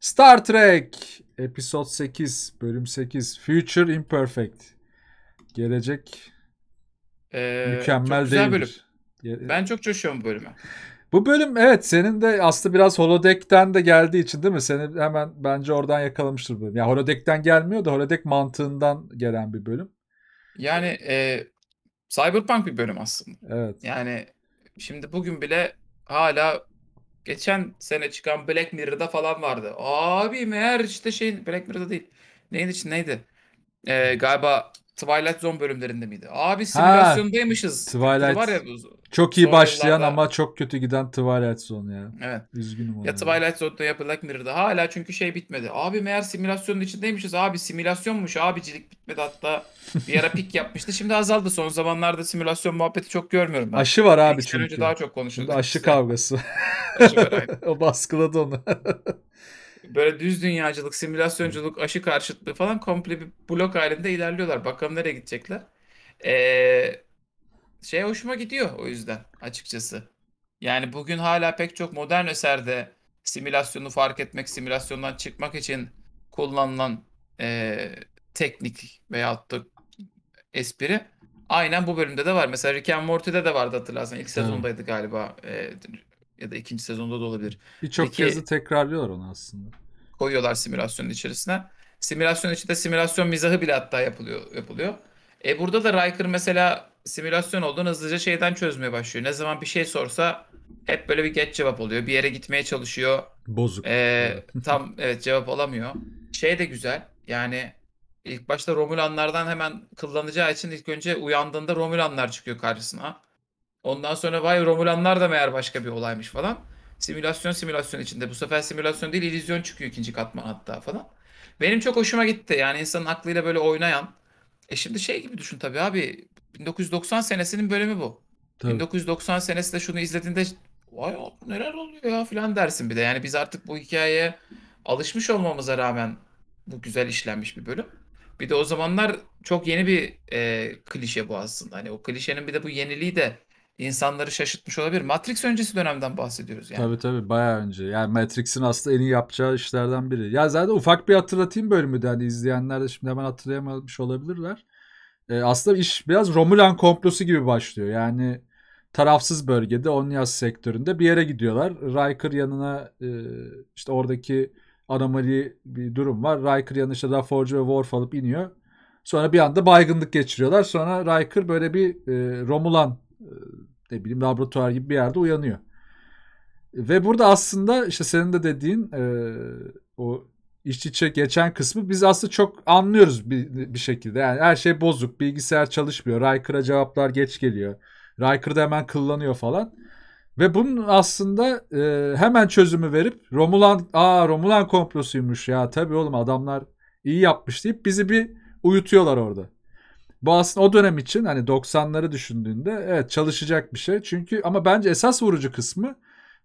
Star Trek Episod 8 Bölüm 8 Future Imperfect Gelecek ee, Mükemmel çok güzel değildir. bölüm. Ben çok coşuyorum bu bölüme. Bu bölüm evet senin de aslında biraz holodeck'ten de geldiği için değil mi? Seni hemen bence oradan yakalamıştır bölüm. Ya yani holodeck'ten gelmiyor da holodeck mantığından gelen bir bölüm. Yani e, cyberpunk bir bölüm aslında. Evet. Yani şimdi bugün bile hala Geçen sene çıkan Black Mirror'da falan vardı. Abi meğer işte şey Black Mirror'da değil. Neyin için neydi? Ee, galiba Twilight Zone bölümlerinde miydi? Abi simülasyondaymışız. Twilight. Var ya, çok iyi başlayan yıllarda. ama çok kötü giden Twilight Zone ya. Evet. Üzgünüm ona. Ya Twilight Zone'da ya Black Mirror'da hala çünkü şey bitmedi. Abi meğer simülasyonun içindeymişiz. Abi simülasyonmuş. Abicilik bitmedi hatta. Bir ara pik yapmıştı. Şimdi azaldı. Son zamanlarda simülasyon muhabbeti çok görmüyorum ben. Aşı var abi İlk çünkü. Önce daha çok konuşuldu. Aşı işte. kavgası. aşı var, o baskıladı onu böyle düz dünyacılık, simülasyonculuk, aşı karşıtlığı falan komple bir blok halinde ilerliyorlar. Bakalım nereye gidecekler. Ee, şey hoşuma gidiyor o yüzden açıkçası. Yani bugün hala pek çok modern eserde simülasyonu fark etmek, simülasyondan çıkmak için kullanılan e, teknik veyahut da espri aynen bu bölümde de var. Mesela Rick and Morty'de de vardı hatırlarsan. İlk sezondaydı galiba. E, ya da ikinci sezonda da olabilir. Birçok kez tekrarlıyor onu aslında. Koyuyorlar simülasyonun içerisine. Simülasyon içinde simülasyon mizahı bile hatta yapılıyor. yapılıyor. E burada da Riker mesela simülasyon olduğunu hızlıca şeyden çözmeye başlıyor. Ne zaman bir şey sorsa hep böyle bir geç cevap oluyor. Bir yere gitmeye çalışıyor. Bozuk. Ee, tam evet cevap alamıyor. Şey de güzel. Yani ilk başta Romulanlardan hemen kullanacağı için ilk önce uyandığında Romulanlar çıkıyor karşısına. Ondan sonra vay Romulanlar da meğer başka bir olaymış falan. Simülasyon simülasyon içinde. Bu sefer simülasyon değil illüzyon çıkıyor ikinci katman hatta falan. Benim çok hoşuma gitti. Yani insanın aklıyla böyle oynayan. E şimdi şey gibi düşün tabii abi. 1990 senesinin bölümü bu. Tabii. 1990 senesinde şunu izlediğinde vay neler oluyor ya filan dersin bir de. Yani biz artık bu hikayeye alışmış olmamıza rağmen bu güzel işlenmiş bir bölüm. Bir de o zamanlar çok yeni bir e, klişe bu aslında. Hani o klişenin bir de bu yeniliği de insanları şaşırtmış olabilir. Matrix öncesi dönemden bahsediyoruz yani. Tabii tabii bayağı önce. Yani Matrix'in aslında en iyi yapacağı işlerden biri. Ya zaten ufak bir hatırlatayım bölümü de hani izleyenler de şimdi hemen hatırlayamamış olabilirler. Ee, aslında iş biraz Romulan komplosu gibi başlıyor. Yani tarafsız bölgede Onyas sektöründe bir yere gidiyorlar. Riker yanına e, işte oradaki anomali bir durum var. Riker yanına işte Forge ve Worf alıp iniyor. Sonra bir anda baygınlık geçiriyorlar. Sonra Riker böyle bir e, Romulan e, ne bileyim laboratuvar gibi bir yerde uyanıyor. Ve burada aslında işte senin de dediğin e, o iç içe geçen kısmı biz aslında çok anlıyoruz bir, bir şekilde. Yani her şey bozuk, bilgisayar çalışmıyor, Riker'a cevaplar geç geliyor. Riker da hemen kıllanıyor falan. Ve bunun aslında e, hemen çözümü verip Romulan, aa Romulan komplosuymuş ya tabii oğlum adamlar iyi yapmış deyip bizi bir uyutuyorlar orada. Bu aslında o dönem için hani 90'ları düşündüğünde evet çalışacak bir şey. Çünkü ama bence esas vurucu kısmı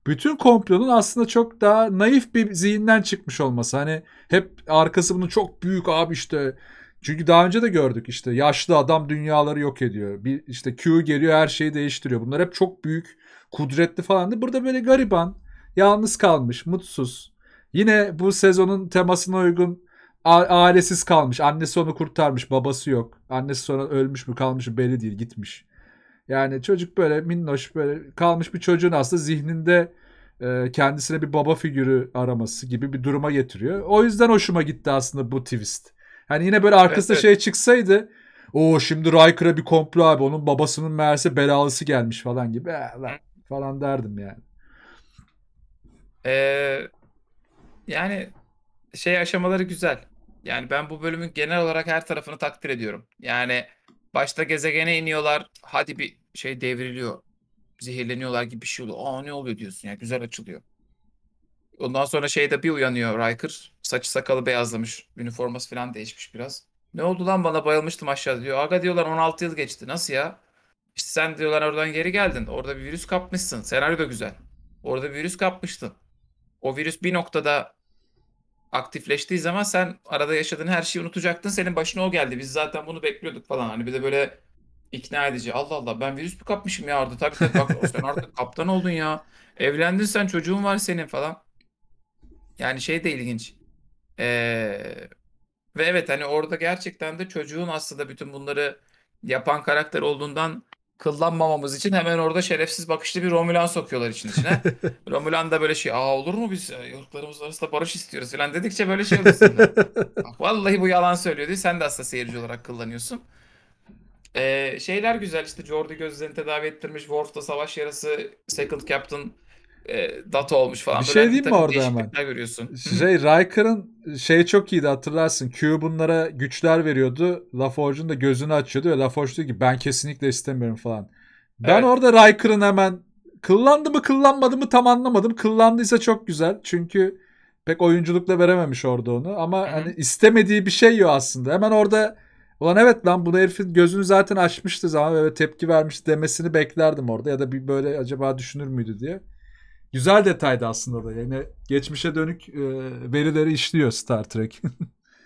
bütün komplonun aslında çok daha naif bir zihinden çıkmış olması. Hani hep arkası bunun çok büyük abi işte çünkü daha önce de gördük işte yaşlı adam dünyaları yok ediyor. Bir işte Q geliyor her şeyi değiştiriyor. Bunlar hep çok büyük, kudretli falandı. Burada böyle gariban, yalnız kalmış, mutsuz. Yine bu sezonun temasına uygun ailesiz kalmış. Annesi onu kurtarmış. Babası yok. Annesi sonra ölmüş mü kalmış mı belli değil. Gitmiş. Yani çocuk böyle minnoş böyle kalmış bir çocuğun aslında zihninde e, kendisine bir baba figürü araması gibi bir duruma getiriyor. O yüzden hoşuma gitti aslında bu twist. Hani yine böyle arkasında evet, şey evet. çıksaydı o şimdi Riker'a bir komplo abi onun babasının meğerse belalısı gelmiş falan gibi e, lan, falan derdim yani. Ee, yani şey aşamaları güzel. Yani ben bu bölümün genel olarak her tarafını takdir ediyorum. Yani başta gezegene iniyorlar. Hadi bir şey devriliyor. Zehirleniyorlar gibi bir şey oluyor. Aa ne oluyor diyorsun yani güzel açılıyor. Ondan sonra şeyde bir uyanıyor Riker. Saçı sakalı beyazlamış. Üniforması falan değişmiş biraz. Ne oldu lan bana bayılmıştım aşağıda diyor. Aga diyorlar 16 yıl geçti. Nasıl ya? İşte sen diyorlar oradan geri geldin. Orada bir virüs kapmışsın. Senaryo da güzel. Orada bir virüs kapmıştın. O virüs bir noktada aktifleştiği zaman sen arada yaşadığın her şeyi unutacaktın. Senin başına o geldi. Biz zaten bunu bekliyorduk falan. Hani bir de böyle ikna edici. Allah Allah ben virüs mü kapmışım ya Arda? Tabii tabii bak sen artık kaptan oldun ya. Evlendin sen çocuğun var senin falan. Yani şey de ilginç. Ee, ve evet hani orada gerçekten de çocuğun aslında bütün bunları yapan karakter olduğundan kıllanmamamız için hemen orada şerefsiz bakışlı bir Romulan sokuyorlar için içine. Romulan da böyle şey aa olur mu biz e, Yurtlarımız arasında barış istiyoruz falan dedikçe böyle şey oluyor. vallahi bu yalan söylüyor diye sen de aslında seyirci olarak kullanıyorsun. Ee, şeyler güzel işte Jordi gözlerini tedavi ettirmiş. Worf'ta savaş yarası Second Captain e, data olmuş falan. Bir şey diyeyim mi orada hemen? Görüyorsun. Şey Riker'ın şey çok iyiydi hatırlarsın. Q bunlara güçler veriyordu. LaForge'un da gözünü açıyordu ve LaForge diyor ki ben kesinlikle istemiyorum falan. Ben evet. orada Riker'ın hemen kıllandı mı kıllanmadı mı tam anlamadım. Kıllandıysa çok güzel. Çünkü pek oyunculukla verememiş orada onu. Ama Hı-hı. hani istemediği bir şey yok aslında. Hemen orada ulan evet lan bu herifin gözünü zaten açmıştı zaman ve tepki vermiş demesini beklerdim orada. Ya da bir böyle acaba düşünür müydü diye. Güzel detaydı aslında da. Yani geçmişe dönük e, verileri işliyor Star Trek.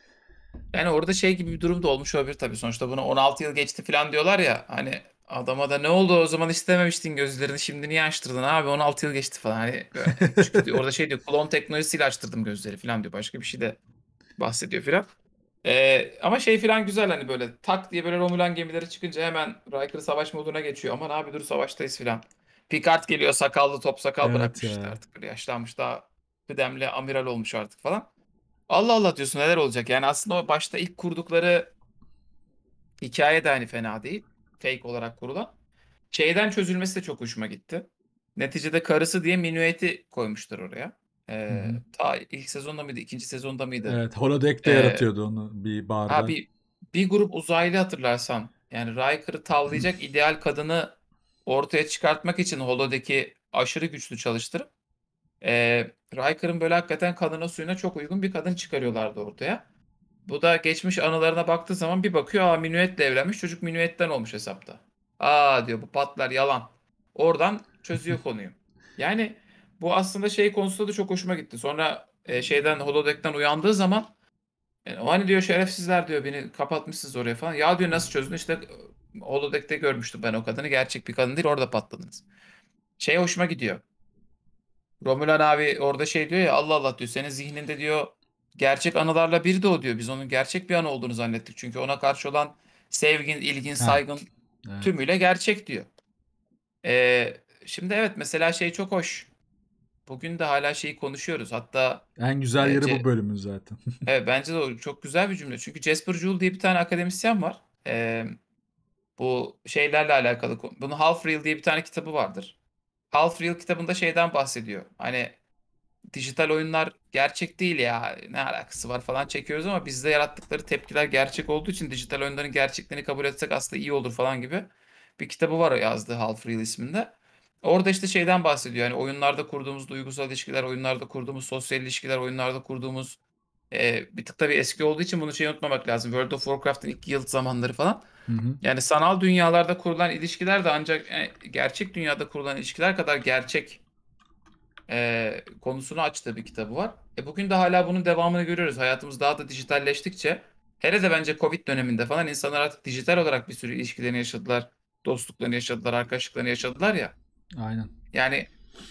yani orada şey gibi bir durum da olmuş olabilir tabii. Sonuçta bunu 16 yıl geçti falan diyorlar ya. Hani adama da ne oldu o zaman istememiştin gözlerini şimdi niye açtırdın abi 16 yıl geçti falan. Hani çünkü orada şey diyor klon teknolojisiyle açtırdım gözleri falan diyor. Başka bir şey de bahsediyor falan. Ee, ama şey filan güzel hani böyle tak diye böyle Romulan gemileri çıkınca hemen Riker savaş moduna geçiyor. Aman abi dur savaştayız filan. Picard geliyor sakallı top sakal evet bırakmış işte artık. Böyle yaşlanmış daha kıdemli amiral olmuş artık falan. Allah Allah diyorsun neler olacak. Yani aslında o başta ilk kurdukları hikaye de hani fena değil. Fake olarak kurulan. Şeyden çözülmesi de çok hoşuma gitti. Neticede karısı diye Minuet'i koymuştur oraya. Ee, ta ilk sezonda mıydı? ikinci sezonda mıydı? Evet. Holodeck'te ee, yaratıyordu onu bir barda. Ha, bir, grup uzaylı hatırlarsan. Yani Riker'ı tavlayacak ideal kadını ortaya çıkartmak için Holo'daki aşırı güçlü çalıştırıp e, Riker'ın böyle hakikaten kadına suyuna çok uygun bir kadın çıkarıyorlardı ortaya. Bu da geçmiş anılarına baktığı zaman bir bakıyor aa Minuet'le evlenmiş çocuk Minuet'ten olmuş hesapta. Aa diyor bu patlar yalan. Oradan çözüyor konuyu. Yani bu aslında şey konusunda da çok hoşuma gitti. Sonra e, şeyden holodeck'ten uyandığı zaman yani, e, o hani diyor şerefsizler diyor beni kapatmışsınız oraya falan. Ya diyor nasıl çözdün işte Holodeck'te görmüştüm ben o kadını. Gerçek bir kadın değil orada patladınız. Şey hoşuma gidiyor. Romulan abi orada şey diyor ya Allah Allah diyor senin zihninde diyor gerçek anılarla biri de o diyor. Biz onun gerçek bir anı olduğunu zannettik. Çünkü ona karşı olan sevgin, ilgin, saygın evet. tümüyle gerçek diyor. Ee, şimdi evet mesela şey çok hoş. Bugün de hala şeyi konuşuyoruz. Hatta en güzel e, yeri e, bu bölümün zaten. evet bence de o çok güzel bir cümle. Çünkü Jasper Joule diye bir tane akademisyen var. Ee, bu şeylerle alakalı. bunu Half Real diye bir tane kitabı vardır. Half Real kitabında şeyden bahsediyor. Hani dijital oyunlar gerçek değil ya ne alakası var falan çekiyoruz ama bizde yarattıkları tepkiler gerçek olduğu için dijital oyunların gerçekliğini kabul etsek aslında iyi olur falan gibi bir kitabı var yazdığı Half Real isminde. Orada işte şeyden bahsediyor yani oyunlarda kurduğumuz duygusal ilişkiler, oyunlarda kurduğumuz sosyal ilişkiler, oyunlarda kurduğumuz e, bir tık tabii eski olduğu için bunu şey unutmamak lazım. World of Warcraft'ın ilk yıl zamanları falan. Hı hı. Yani sanal dünyalarda kurulan ilişkiler de ancak e, gerçek dünyada kurulan ilişkiler kadar gerçek e, konusunu açtığı bir kitabı var. E, bugün de hala bunun devamını görüyoruz. Hayatımız daha da dijitalleştikçe hele de bence Covid döneminde falan insanlar artık dijital olarak bir sürü ilişkilerini yaşadılar. Dostluklarını yaşadılar, arkadaşlıklarını yaşadılar ya. Aynen. Yani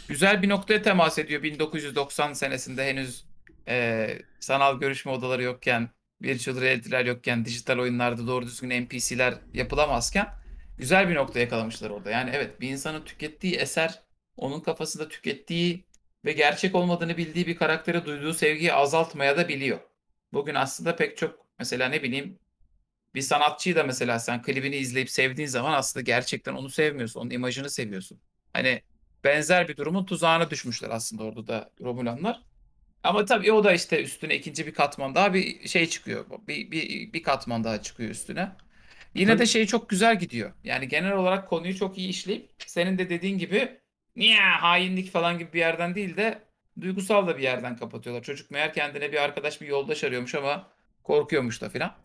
güzel bir noktaya temas ediyor 1990 senesinde henüz e, sanal görüşme odaları yokken, virtual reality'ler yokken, dijital oyunlarda doğru düzgün NPC'ler yapılamazken güzel bir nokta yakalamışlar orada. Yani evet bir insanın tükettiği eser, onun kafasında tükettiği ve gerçek olmadığını bildiği bir karaktere duyduğu sevgiyi azaltmaya da biliyor. Bugün aslında pek çok mesela ne bileyim bir sanatçıyı da mesela sen klibini izleyip sevdiğin zaman aslında gerçekten onu sevmiyorsun. Onun imajını seviyorsun. Hani benzer bir durumun tuzağına düşmüşler aslında orada da Romulanlar. Ama tabii o da işte üstüne ikinci bir katman daha bir şey çıkıyor. Bir, bir, bir katman daha çıkıyor üstüne. Yine tabii. de şey çok güzel gidiyor. Yani genel olarak konuyu çok iyi işleyip senin de dediğin gibi niye hainlik falan gibi bir yerden değil de duygusal da bir yerden kapatıyorlar. Çocuk meğer kendine bir arkadaş bir yoldaş arıyormuş ama korkuyormuş da filan.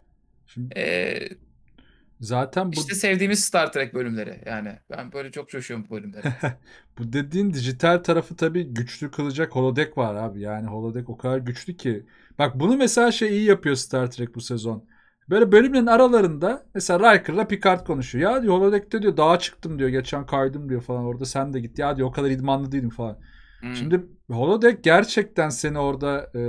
Ee, Zaten bu... İşte sevdiğimiz Star Trek bölümleri yani. Ben böyle çok coşuyorum bu bölümlere. bu dediğin dijital tarafı tabii güçlü kılacak holodeck var abi. Yani holodeck o kadar güçlü ki. Bak bunu mesela şey iyi yapıyor Star Trek bu sezon. Böyle bölümlerin aralarında mesela Riker'la Picard konuşuyor. Ya diyor holodeck'te diyor dağa çıktım diyor. Geçen kaydım diyor falan orada sen de git. Ya diyor o kadar idmanlı değilim falan. Hmm. Şimdi holodeck gerçekten seni orada... E,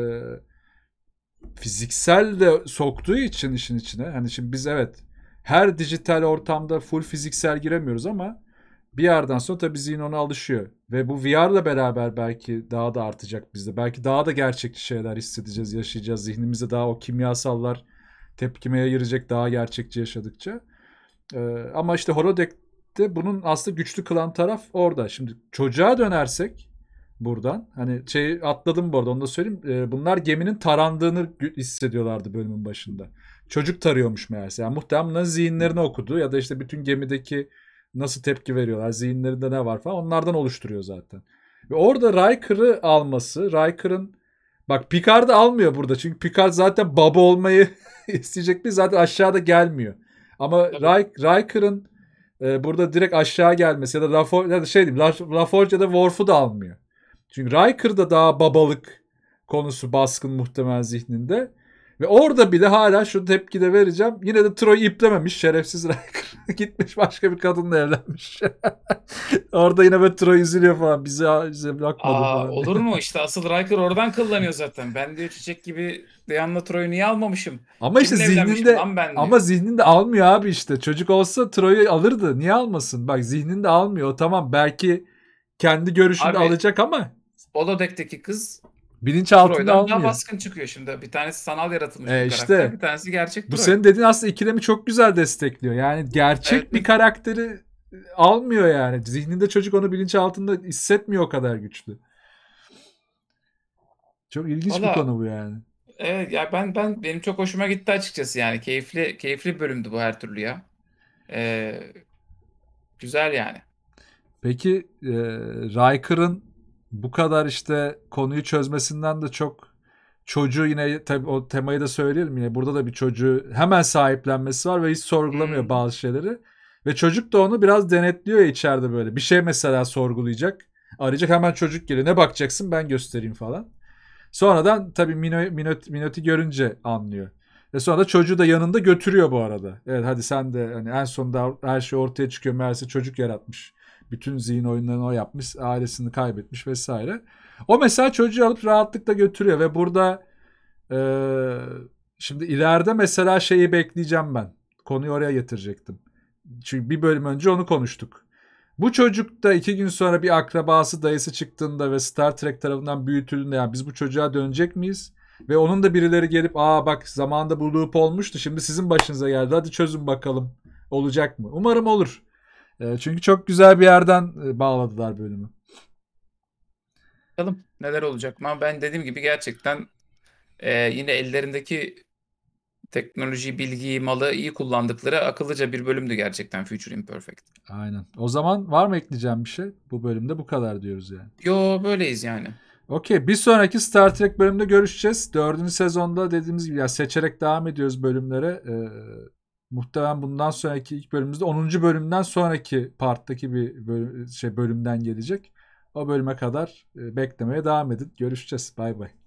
fiziksel de soktuğu için işin içine. Hani şimdi biz evet her dijital ortamda full fiziksel giremiyoruz ama bir yerden sonra tabii zihin ona alışıyor. Ve bu VR'la beraber belki daha da artacak bizde. Belki daha da gerçekçi şeyler hissedeceğiz, yaşayacağız. Zihnimize daha o kimyasallar tepkimeye girecek daha gerçekçi yaşadıkça. Ee, ama işte Holodeck'te bunun aslında güçlü kılan taraf orada. Şimdi çocuğa dönersek buradan. Hani şey atladım bu arada onu da söyleyeyim. Ee, bunlar geminin tarandığını hissediyorlardı bölümün başında çocuk tarıyormuş meğerse. Yani muhtemelen zihinlerini okudu ya da işte bütün gemideki nasıl tepki veriyorlar, zihinlerinde ne var falan onlardan oluşturuyor zaten. Ve orada Riker'ı alması, Riker'ın bak Picard'ı almıyor burada çünkü Picard zaten baba olmayı isteyecek bir zaten aşağıda gelmiyor. Ama evet. Riker'ın e, burada direkt aşağı gelmesi ya da Lafor ya da şey diyeyim, Laforge ya da Worf'u da almıyor. Çünkü Riker'da daha babalık konusu baskın muhtemel zihninde. Ve orada bile hala şu tepkide vereceğim. Yine de Troy iplememiş şerefsiz Riker. Gitmiş başka bir kadınla evlenmiş. orada yine böyle Troy üzülüyor falan. Bizi, bizi bırakmadı Aa, falan. Olur mu? işte asıl Riker oradan kullanıyor zaten. Ben diyor çiçek gibi Diana Troy'u niye almamışım? Ama Kimle işte zihninde ama zihninde almıyor abi işte. Çocuk olsa Troy'u alırdı. Niye almasın? Bak zihninde almıyor. Tamam belki kendi görüşünü abi, alacak ama Olodekteki kız Bilinç Freud'dan almıyor. daha baskın çıkıyor şimdi. Bir tanesi sanal yaratılmış e, bir işte, karakter, bir tanesi gerçek. Bu senin dediğin aslında ikilemi çok güzel destekliyor. Yani gerçek evet. bir karakteri e, almıyor yani. Zihninde çocuk onu bilinç altında hissetmiyor o kadar güçlü. Çok ilginç Valla, bir konu bu yani. Evet ya ben ben benim çok hoşuma gitti açıkçası yani keyifli keyifli bölümdü bu her türlü ya. Ee, güzel yani. Peki e, Riker'ın bu kadar işte konuyu çözmesinden de çok çocuğu yine tabii o temayı da söyleyelim yine burada da bir çocuğu hemen sahiplenmesi var ve hiç sorgulamıyor hmm. bazı şeyleri. Ve çocuk da onu biraz denetliyor ya içeride böyle. Bir şey mesela sorgulayacak. Arayacak hemen çocuk geliyor. Ne bakacaksın ben göstereyim falan. Sonradan tabii Mino, Minot, Minot'i görünce anlıyor. Ve sonra da çocuğu da yanında götürüyor bu arada. Evet hadi sen de hani en sonunda her şey ortaya çıkıyor. Meğerse çocuk yaratmış bütün zihin oyunlarını o yapmış. Ailesini kaybetmiş vesaire. O mesela çocuğu alıp rahatlıkla götürüyor ve burada e, şimdi ileride mesela şeyi bekleyeceğim ben. Konuyu oraya getirecektim. Çünkü bir bölüm önce onu konuştuk. Bu çocuk da iki gün sonra bir akrabası dayısı çıktığında ve Star Trek tarafından büyütüldüğünde yani biz bu çocuğa dönecek miyiz? Ve onun da birileri gelip aa bak zamanda bu loop olmuştu şimdi sizin başınıza geldi hadi çözün bakalım olacak mı? Umarım olur. E, çünkü çok güzel bir yerden e, bağladılar bölümü. Bakalım neler olacak ama ben dediğim gibi gerçekten e, yine ellerindeki teknoloji, bilgiyi, malı iyi kullandıkları akıllıca bir bölümdü gerçekten Future Imperfect. Aynen. O zaman var mı ekleyeceğim bir şey? Bu bölümde bu kadar diyoruz yani. Yo böyleyiz yani. Okey. Bir sonraki Star Trek bölümde görüşeceğiz. Dördüncü sezonda dediğimiz gibi ya seçerek devam ediyoruz bölümlere. Ee, muhtemelen bundan sonraki ilk bölümümüzde 10. bölümden sonraki parttaki bir bölüm, şey bölümden gelecek. O bölüme kadar e, beklemeye devam edin. Görüşeceğiz. Bay bay.